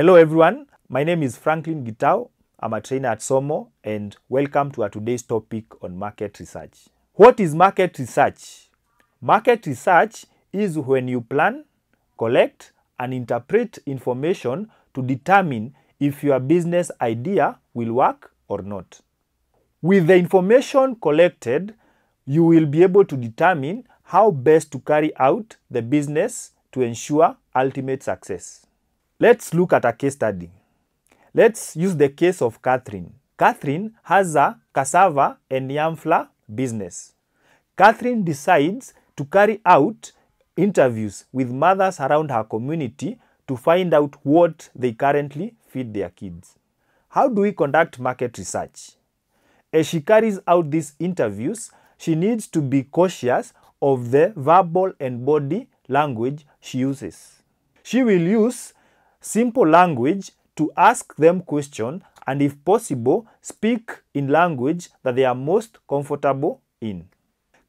Hello everyone, my name is Franklin Gitao. I'm a trainer at SOMO and welcome to our today's topic on market research. What is market research? Market research is when you plan, collect and interpret information to determine if your business idea will work or not. With the information collected, you will be able to determine how best to carry out the business to ensure ultimate success. Let's look at a case study. Let's use the case of Catherine. Catherine has a cassava and yam flour business. Catherine decides to carry out interviews with mothers around her community to find out what they currently feed their kids. How do we conduct market research? As she carries out these interviews, she needs to be cautious of the verbal and body language she uses. She will use simple language to ask them question and if possible, speak in language that they are most comfortable in.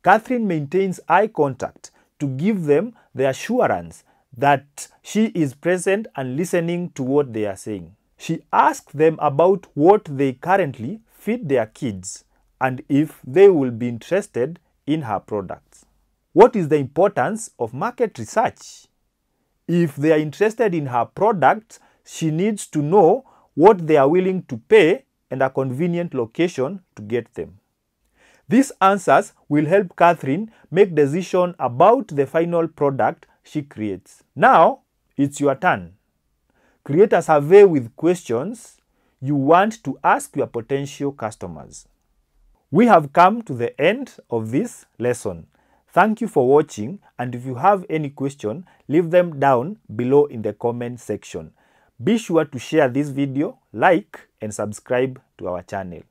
Catherine maintains eye contact to give them the assurance that she is present and listening to what they are saying. She asks them about what they currently feed their kids and if they will be interested in her products. What is the importance of market research? If they are interested in her products, she needs to know what they are willing to pay and a convenient location to get them. These answers will help Catherine make decision about the final product she creates. Now, it's your turn. Create a survey with questions you want to ask your potential customers. We have come to the end of this lesson. Thank you for watching and if you have any question, leave them down below in the comment section. Be sure to share this video, like and subscribe to our channel.